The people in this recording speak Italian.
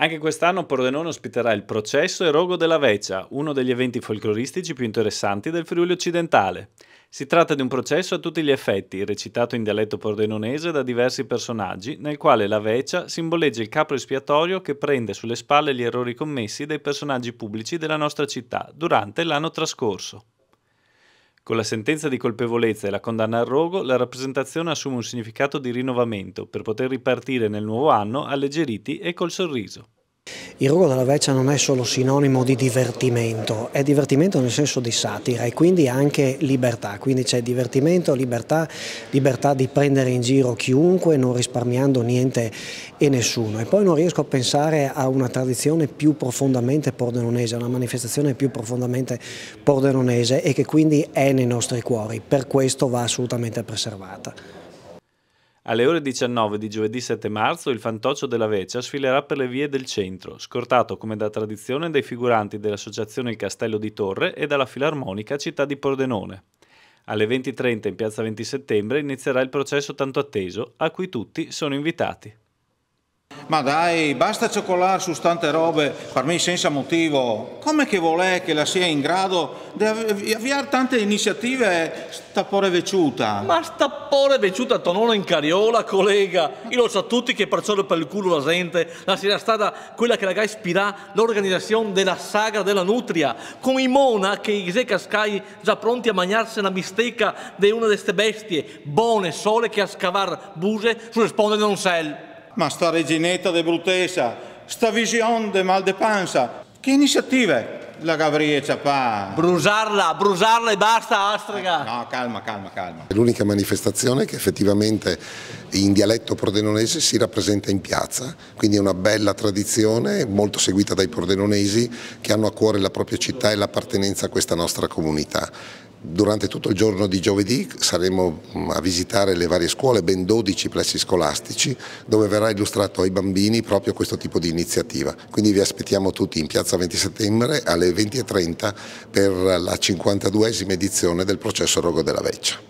Anche quest'anno Pordenone ospiterà il processo e rogo della Veccia, uno degli eventi folcloristici più interessanti del Friuli occidentale. Si tratta di un processo a tutti gli effetti, recitato in dialetto pordenonese da diversi personaggi, nel quale la Veccia simboleggia il capo espiatorio che prende sulle spalle gli errori commessi dai personaggi pubblici della nostra città durante l'anno trascorso. Con la sentenza di colpevolezza e la condanna al rogo, la rappresentazione assume un significato di rinnovamento per poter ripartire nel nuovo anno alleggeriti e col sorriso. Il ruolo della veccia non è solo sinonimo di divertimento, è divertimento nel senso di satira e quindi anche libertà, quindi c'è divertimento, libertà, libertà di prendere in giro chiunque non risparmiando niente e nessuno. E poi non riesco a pensare a una tradizione più profondamente pordenonese, a una manifestazione più profondamente pordenonese e che quindi è nei nostri cuori, per questo va assolutamente preservata. Alle ore 19 di giovedì 7 marzo il Fantoccio della Veccia sfilerà per le vie del centro, scortato come da tradizione dai figuranti dell'associazione Il Castello di Torre e dalla Filarmonica Città di Pordenone. Alle 20.30 in piazza 20 settembre inizierà il processo tanto atteso, a cui tutti sono invitati ma dai, basta cioccolare su tante robe per me senza motivo. Come che volè che la sia in grado di avviare tante iniziative sta pore vecciuta? Ma sta veciuta vecciuta tonona in cariola, collega. Io lo so tutti che perciò per il culo la gente la sera stata quella che la gai ispirà l'organizzazione della sagra della nutria, con i mona che i cascai già pronti a mangiarsi una bistecca di una di queste bestie, buone sole che a scavar buse sulle sponde di un sel ma sta Reginetta de Brutesa, sta Vision de Mal de Panza. Che iniziative la Gabriele pa? Brusarla, brusarla e basta, astraga! no, calma, calma, calma. È l'unica manifestazione che effettivamente in dialetto pordenonese si rappresenta in piazza, quindi è una bella tradizione molto seguita dai pordenonesi che hanno a cuore la propria città e l'appartenenza a questa nostra comunità. Durante tutto il giorno di giovedì saremo mm, a visitare le varie scuole, ben 12 plessi scolastici, dove verrà illustrato ai bambini proprio questo tipo di iniziativa. Quindi vi aspettiamo tutti in piazza 20 settembre alle 20.30 per la 52esima edizione del processo Rogo della Veccia.